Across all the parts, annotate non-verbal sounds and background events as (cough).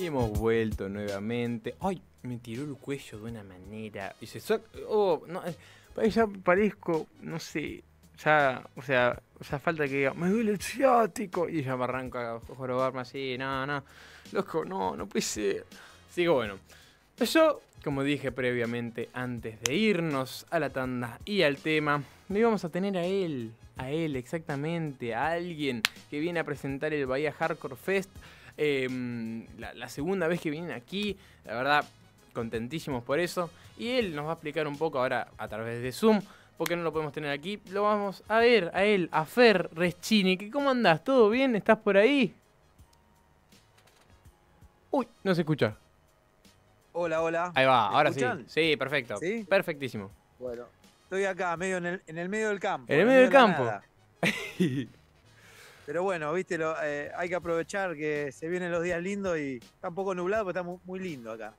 Y hemos vuelto nuevamente. ¡Ay! Me tiró el cuello de una manera. Y se Oh, no. Eh, ya parezco, no sé. Ya, o sea, sea falta que diga, me duele el ciático. Y ya me arranco a jorobarme así. No, no. Loco, no, no puede ser. Así bueno. Yo, como dije previamente, antes de irnos a la tanda y al tema, Me íbamos a tener a él. A él, exactamente. A alguien que viene a presentar el Bahía Hardcore Fest Em, la, segunda vez que vienen aquí, la verdad, contentísimos por eso. Y él nos va a explicar un poco ahora a través de Zoom porque no lo podemos tener aquí. Lo vamos a ver a él, a Fer Reschini. ¿Cómo andás? ¿Todo bien? ¿Estás por ahí? Uy, no se escucha. Hola, hola. Ahí va, ahora sí. Sí, perfecto. Perfectísimo. Bueno, estoy acá, medio en el, medio del campo. En medio, en el medio del campo. (laughs) Pero bueno, viste, lo, eh, hay que aprovechar que se vienen los días lindos y está un poco nublado, pero está muy, lindo acá.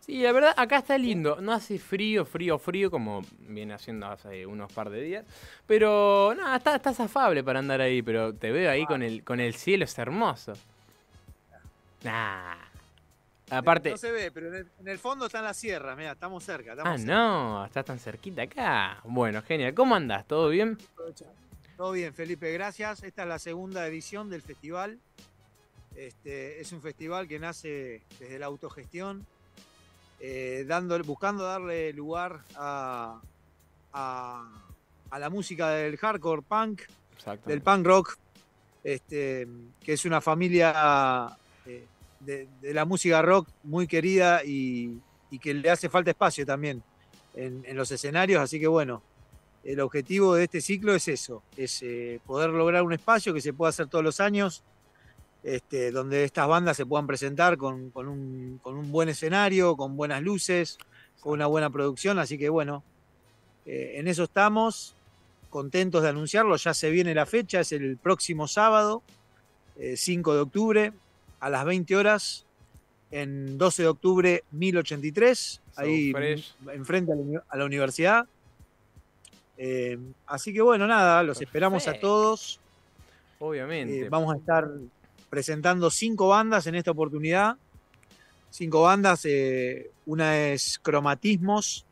Sí, la verdad, acá está lindo. No hace frío, frío, frío, como viene haciendo hace unos par de días. Pero nada, no, está, estás afable para andar ahí, pero te veo ahí con el, con el cielo, es hermoso. Nah. Aparte. No se ve, pero en el, fondo están las sierras, mira, estamos cerca. Estamos ah, no, estás tan cerquita acá. Bueno, genial. ¿Cómo andás? ¿Todo bien? Todo bien, Felipe, gracias. Esta es la segunda edición del festival. Este, es un festival que nace desde la autogestión, eh, buscando darle lugar a, la música del hardcore punk, del punk rock, este, que es una familia eh, de, la música rock muy querida y, que le hace falta espacio también en los escenarios. Así que bueno, el objetivo de este ciclo es eso, es eh, poder lograr un espacio que se pueda hacer todos los años, este, donde estas bandas se puedan presentar con, un, buen escenario, con buenas luces, con una buena producción. Así que bueno, eh, en eso estamos, contentos de anunciarlo, ya se viene la fecha, es el próximo sábado, 5 eh, de octubre, a las 20 horas, en 12 de octubre 1083, ahí enfrente a la universidad Em, así que bueno, nada, los esperamos a todos. Obviamente. Eh, vamos a estar presentando cinco bandas en esta oportunidad. Cinco bandas, eh, una es Cromatismos,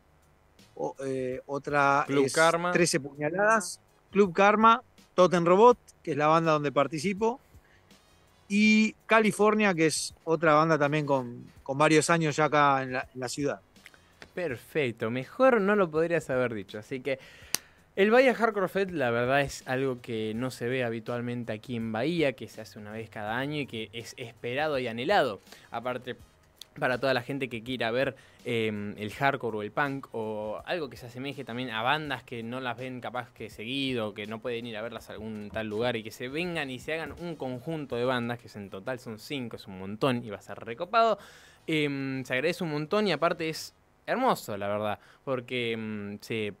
eh, otra es Karma. 13 Puñaladas, Club Karma, Totem Robot, que es la banda donde participo, y California, que es otra banda también con, varios años ya acá en la ciudad. Perfecto, mejor no lo podrías haber dicho. Así que el Bahía Hardcore Fest, la verdad, es algo que no se ve habitualmente aquí en Bahía, que se hace una vez cada año y que es esperado y anhelado. Aparte, para toda la gente que quiera ver em, el hardcore o el punk o algo que se asemeje también a bandas que no las ven capaz que seguido, que no pueden ir a verlas a algún tal lugar y que se vengan y se hagan un conjunto de bandas, que en total son cinco, es un montón y va a ser recopado. Em, se agradece un montón y aparte es hermoso, la verdad, porque em, se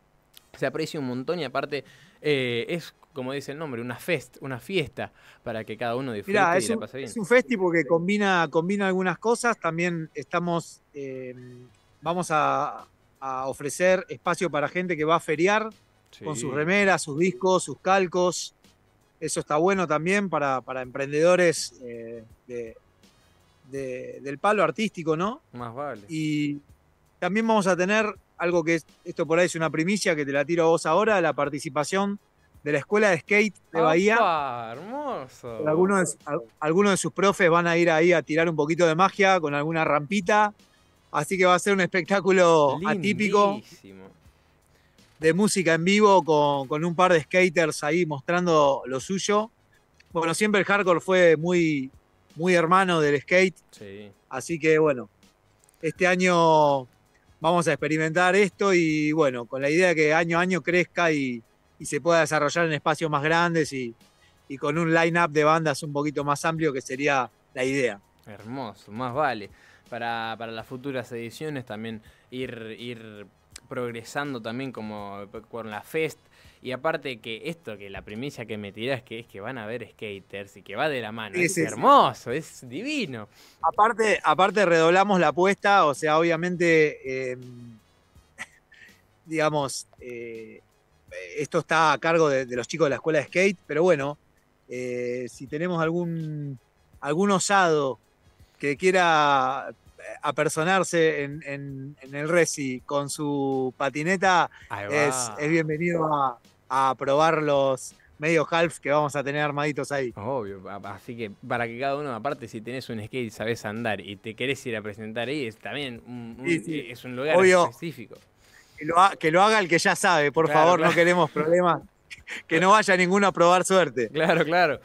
se aprecia un montón y aparte eh, es, como dice el nombre, una fest, una fiesta para que cada uno disfrute y pase bien. Es un festival que combina, combina algunas cosas. También estamos, em, vamos a, ofrecer espacio para gente que va a feriar con sus remeras, sus discos, sus calcos. Eso está bueno también para, emprendedores eh, del palo artístico, ¿no? Más vale. Y también vamos a tener algo que esto por ahí es una primicia que te la tiro a vos ahora, la participación de la escuela de skate de Bahía. Opa, hermoso. Algunos, algunos de sus profes van a ir ahí a tirar un poquito de magia con alguna rampita. Así que va a ser un espectáculo atípico de música en vivo con, un par de skaters ahí mostrando lo suyo. Bueno, siempre el hardcore fue muy, muy hermano del skate. Sí. Así que bueno, este año vamos a experimentar esto y bueno, con la idea de que año a año crezca y, se pueda desarrollar en espacios más grandes y, con un line-up de bandas un poquito más amplio que sería la idea. Hermoso, más vale. Para, las futuras ediciones también ir, ir progresando también como eh, con la Fest. Y aparte que esto, que la primicia que me tirás que es que van a ver skaters y que va de la mano. es hermoso, es divino. Aparte, aparte redoblamos la apuesta, o sea, obviamente, em, (laughs) digamos, eh, esto está a cargo de, los chicos de la escuela de skate, pero bueno, eh, si tenemos algún, algún osado que quiera apersonarse en, en, el Resi con su patineta, es, bienvenido a, probar los, medios halves que vamos a tener armaditos ahí. Obvio, así que para que cada uno, aparte, si tenés un skate y sabes andar y te querés ir a presentar ahí, es también un, Es un lugar específico. Que lo, haga el que ya sabe, por favor, no queremos problemas. (laughs) que no vaya ninguno a probar suerte. Claro, claro.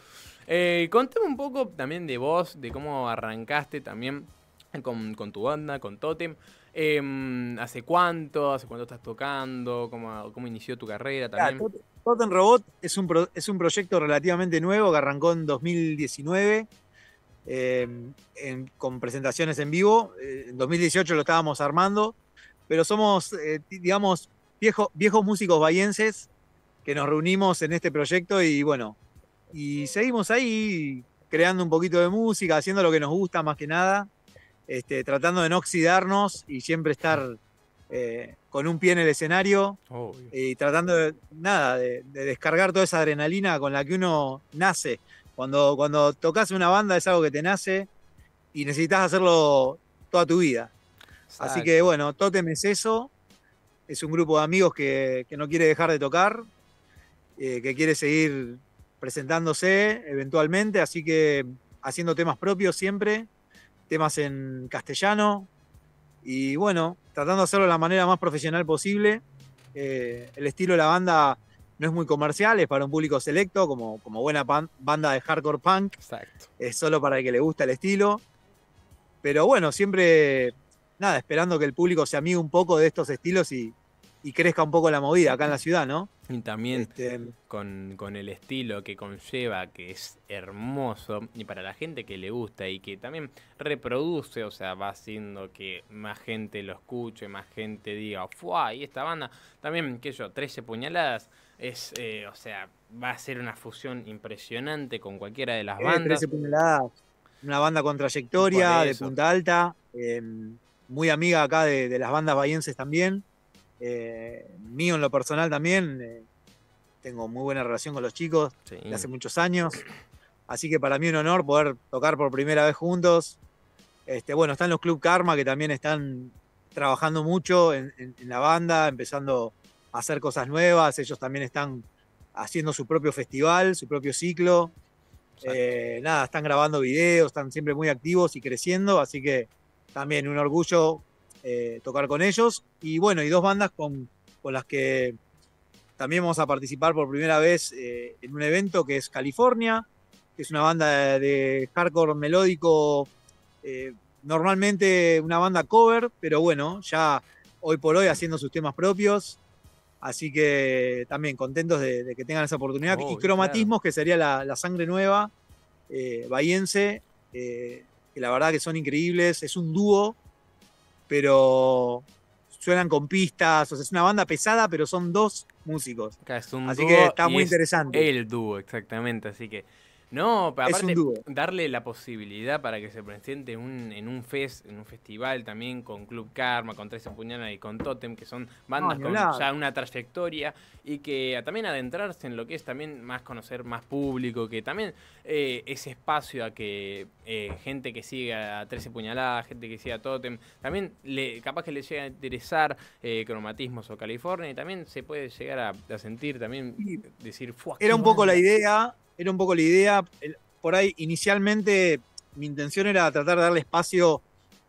Eh, contame un poco también de vos, de cómo arrancaste también con, tu banda, con Totem. ¿Hace cuánto? ¿Hace cuánto estás tocando? ¿Cómo, inició tu carrera ah, también? Totem, Robot es un, es un proyecto relativamente nuevo que arrancó en 2019. Em, con presentaciones en vivo. Eh, en 2018 lo estábamos armando, pero somos, eh, digamos, viejos músicos bayenses que nos reunimos en este proyecto y bueno, y seguimos ahí creando un poquito de música, haciendo lo que nos gusta más que nada. Este, tratando de no oxidarnos y siempre estar eh, con un pie en el escenario y tratando de, nada, de, descargar toda esa adrenalina con la que uno nace. Cuando, cuando tocas una banda es algo que te nace y necesitas hacerlo toda tu vida. Así que bueno, Totem es eso. Es un grupo de amigos que, no quiere dejar de tocar, eh, que quiere seguir presentándose eventualmente, así que haciendo temas propios siempre temas en castellano. Y bueno, tratando de hacerlo de la manera más profesional posible. Eh, el estilo de la banda no es muy comercial, es para un público selecto, como, como buena banda de hardcore punk. Es solo para el que le gusta el estilo. Pero bueno, siempre, nada, esperando que el público se amigue un poco de estos estilos y, y crezca un poco la movida acá en la ciudad, ¿no? Y también este, em, con, el estilo que conlleva, que es hermoso, y para la gente que le gusta y que también reproduce, o sea, va haciendo que más gente lo escuche, más gente diga, ¡fuah! Y esta banda, también, que yo, 13 puñaladas, es, eh, o sea, va a ser una fusión impresionante con cualquiera de las eh, bandas. 13 puñaladas, una banda con trayectoria, de punta alta, em, muy amiga acá de, de las bandas bayenses también. Eh, mío en lo personal también, eh, tengo muy buena relación con los chicos hace muchos años. Así que para mí un honor poder tocar por primera vez juntos. Este, bueno, están los Club Karma que también están trabajando mucho en, la banda, empezando a hacer cosas nuevas. Ellos también están haciendo su propio festival, su propio ciclo. Eh, nada, están grabando videos, están siempre muy activos y creciendo, así que también un orgullo eh, tocar con ellos. Y bueno, y dos bandas con, con, las que también vamos a participar por primera vez eh, en un evento que es California, que es una banda de, hardcore melódico, eh, normalmente una banda cover, pero bueno, ya hoy por hoy haciendo sus temas propios. Así que también contentos de, que tengan esa oportunidad. y Cromatismos, que sería la, la sangre nueva, bahiense, que la verdad que son increíbles. Es un dúo pero suenan con pistas, o sea, es una banda pesada, pero son dos músicos. así que está muy interesante. El dúo, exactamente, así que no, pero aparte, darle la posibilidad para que se presente en un fest, en un festival también con Club Karma, con Tres Puñaladas y con Totem, que son bandas con una trayectoria y que también adentrarse en lo que es también más conocer más público, que también eh, ese espacio a que eh, gente que siga a 13 puñaladas, gente que siga a Totem, también le, capaz que le llegue a interesar eh, cromatismos o California y también se puede llegar a, a sentir también, decir, Era un poco la idea era un poco la idea. Por ahí, inicialmente, mi intención era tratar de darle espacio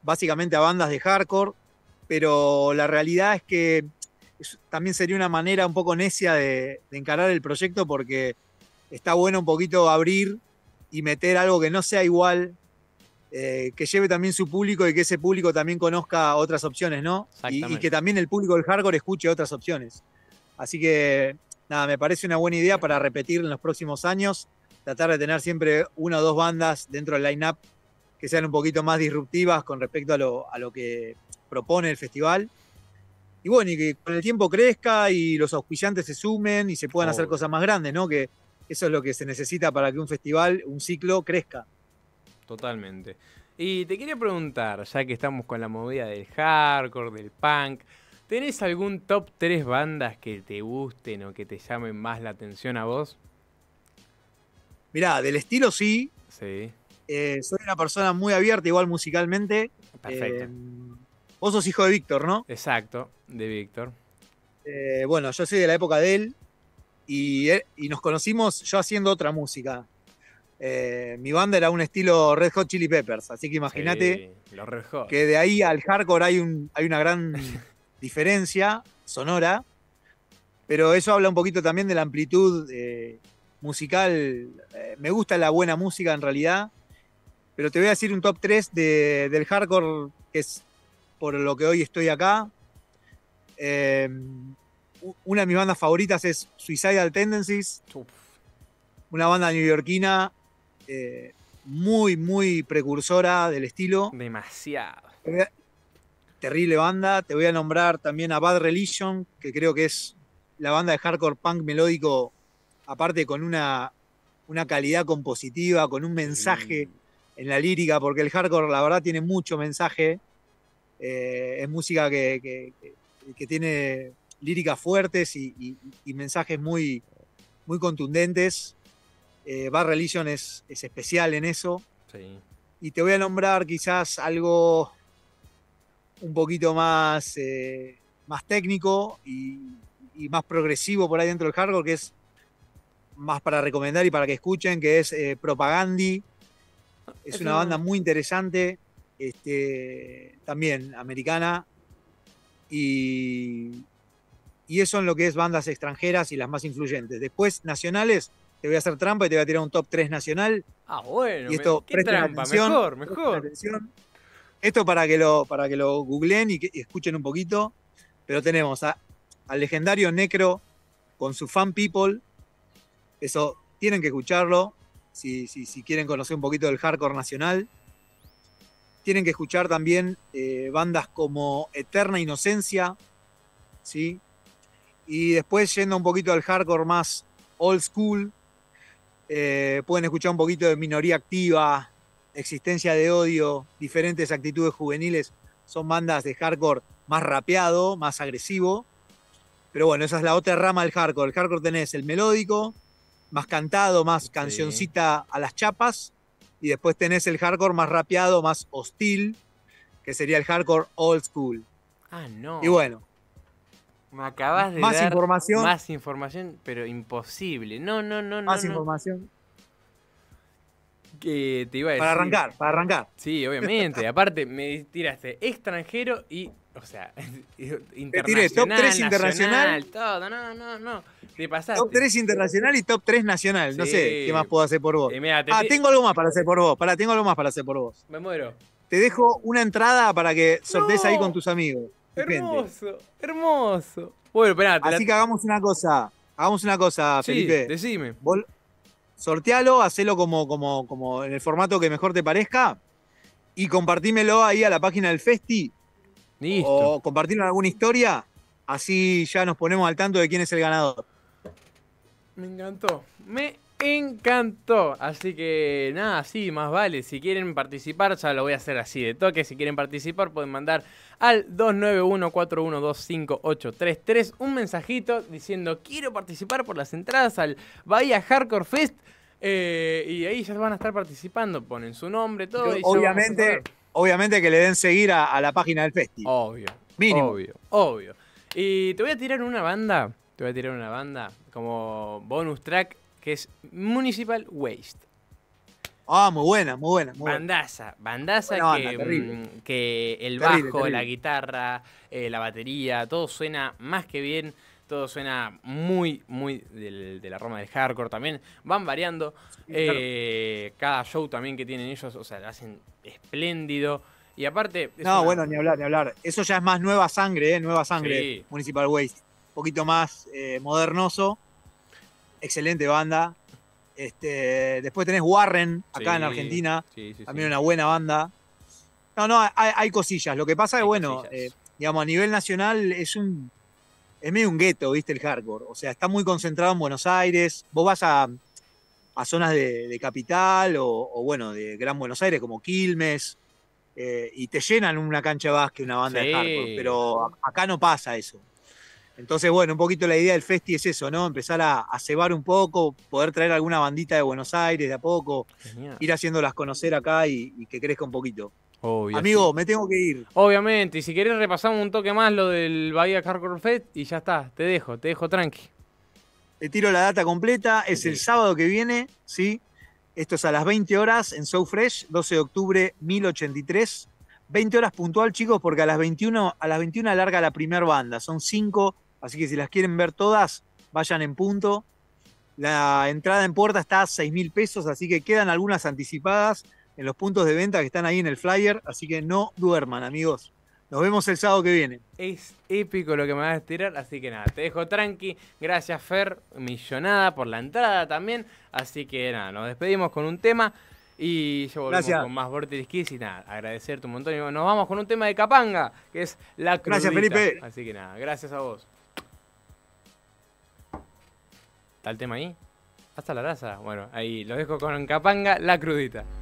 básicamente a bandas de hardcore, pero la realidad es que también sería una manera un poco necia de, encarar el proyecto porque está bueno un poquito abrir y meter algo que no sea igual, eh, que lleve también su público y que ese público también conozca otras opciones, ¿no? y, que también el público del hardcore escuche otras opciones. Así que nada, me parece una buena idea para repetir en los próximos años, tratar de tener siempre una o dos bandas dentro del line-up que sean un poquito más disruptivas con respecto a lo, que propone el festival. Y bueno, y que con el tiempo crezca y los auspiciantes se sumen y se puedan hacer cosas más grandes, ¿no? Que eso es lo que se necesita para que un festival, un ciclo, crezca. Totalmente. Y te quería preguntar, ya que estamos con la movida del hardcore, del punk, ¿Tenés algún top 3 bandas que te gusten o que te llamen más la atención a vos? Mirá, del estilo sí. Sí. Eh, soy una persona muy abierta, igual musicalmente. Perfecto. Eh, vos sos hijo de Víctor, ¿no? Exacto, de Víctor. Eh, bueno, yo soy de la época de él y, nos conocimos yo haciendo otra música. mi banda era un estilo Red Hot Chili Peppers, así que imagínate que de ahí al hardcore hay, un, hay una gran (laughs) diferencia sonora, pero eso habla un poquito también de la amplitud eh, musical. Eh, me gusta la buena música en realidad, pero te voy a decir un top 3 de, del hardcore, que es por lo que hoy estoy acá. Em, una de mis bandas favoritas es Suicidal Tendencies, una banda neoyorquina eh, muy, muy precursora del estilo. Demasiado terrible banda. Te voy a nombrar también a Bad Religion, que creo que es la banda de hardcore punk melódico, aparte con una, una calidad compositiva, con un mensaje en la lírica, porque el hardcore la verdad tiene mucho mensaje. Eh, es música que, tiene líricas fuertes y, mensajes muy, muy contundentes. Eh, Bad Religion es, especial en eso. Y te voy a nombrar quizás algo un poquito más, eh, más técnico y, más progresivo por ahí dentro del hardcore, que es más para recomendar y para que escuchen, que es eh, Propagandi. Es, una banda muy interesante, este, también americana. Y, y eso en lo que es bandas extranjeras y las más influyentes. Después, nacionales, te voy a hacer trampa y te voy a tirar un top 3 nacional. Ah, bueno, y esto, qué mejor, mejor. Esto para que lo, para que lo googleen y, escuchen un poquito. Pero tenemos al legendario Necro con su fan people. Eso tienen que escucharlo si, si, si quieren conocer un poquito del hardcore nacional. Tienen que escuchar también eh, bandas como Eterna Inocencia, ¿sí? Y después, yendo un poquito al hardcore más old school, eh, pueden escuchar un poquito de Minoría Activa, existencia de odio, diferentes actitudes juveniles, son bandas de hardcore más rapeado, más agresivo. Pero bueno, esa es la otra rama del hardcore. El hardcore tenés el melódico, más cantado, más cancioncita a las chapas. Y después tenés el hardcore más rapeado, más hostil, que sería el hardcore old school. Ah, no. Y bueno. Me acabas de más información. más información, pero imposible. No, no, no, no. Más información iba Para arrancar, para arrancar. Sí, obviamente. Aparte, me tiraste extranjero y, o sea, (laughs) internacional. top 3 internacional. Todo, no, no, no. Top 3 internacional y top 3 nacional. No sé qué más puedo hacer por vos. Eh, ah, tengo algo más para hacer por vos. Pará, tengo algo más para hacer por vos. Me muero. Te dejo una entrada para que sortees ahí con tus amigos. Hermoso, hermoso. Bueno, espera Así que hagamos una cosa. Hagamos una cosa, sí, Felipe. Decime sortealo, hacelo como, como, como en el formato que mejor te parezca y compartímelo ahí a la página del Festi. Listo. O compartir alguna historia, así ya nos ponemos al tanto de quién es el ganador. Me encantó. Me encantó. Así que nada, sí, más vale. Si quieren participar, ya lo voy a hacer así de toque. Si quieren participar, pueden mandar al 291 4125833 un mensajito diciendo quiero participar por las entradas al Bahía Hardcore Fest. Eh, y ahí ya van a estar participando. Ponen su nombre, todo. obviamente, obviamente que le den seguir a, la página del festival. Obvio. Mínimo. Obvio, obvio. Y te voy a tirar una banda. Te voy a tirar una banda como bonus track que es Municipal Waste. Ah, muy buena, muy buena. bandaza, bandaza mm, que, el bajo, la guitarra, eh, la batería, todo suena más que bien, todo suena muy, muy de la Roma del hardcore también. Van variando. Eh, cada show también que tienen ellos, o sea, lo hacen espléndido. Y aparte. No, bueno, ni hablar, ni hablar. Eso ya es más nueva sangre, ¿eh? Nueva sangre, Municipal Waste. Un poquito más eh, modernoso excelente banda. Este, después tenés Warren, acá en Argentina, también una buena banda. No, no, hay, cosillas. Lo que pasa es, bueno, eh, digamos, a nivel nacional es un. Es medio un gueto, ¿viste? El hardcore. O sea, está muy concentrado en Buenos Aires. Vos vas a, zonas de, capital o, bueno, de Gran Buenos Aires, como Quilmes, eh, y te llenan una cancha de básquet, una banda de hardcore. Pero acá no pasa eso. Entonces, bueno, un poquito la idea del festi es eso, ¿no? Empezar a, cebar un poco, poder traer alguna bandita de Buenos Aires de a poco, ir haciéndolas conocer acá y, que crezca un poquito. Obvio, Amigo, me tengo que ir. Obviamente, y si querés repasamos un toque más lo del Bahía Hardcore Fest y ya está, te dejo, te dejo tranqui. Te tiro la data completa, es el sábado que viene, ¿sí? Esto es a las 20 horas en So Fresh, 12 de octubre 1083. 20 horas puntual, chicos, porque a las 21, a las 21 alarga la primera banda. Son 5, así que si las quieren ver todas, vayan en punto. La entrada en puerta está a 6 mil pesos, así que quedan algunas anticipadas en los puntos de venta que están ahí en el flyer. Así que no duerman, amigos. Nos vemos el sábado que viene. Es épico lo que me vas a estirar, así que nada, te dejo tranqui. Gracias, Fer, millonada por la entrada también. Así que nada, nos despedimos con un tema. Y yo volvemos con más vórtices y nada, agradecerte un montón. Y nos vamos con un tema de Capanga, que es la crudita. Gracias, Felipe. Así que nada, gracias a vos. ¿Está el tema ahí? Hasta la raza. Bueno, ahí lo dejo con Capanga, la crudita.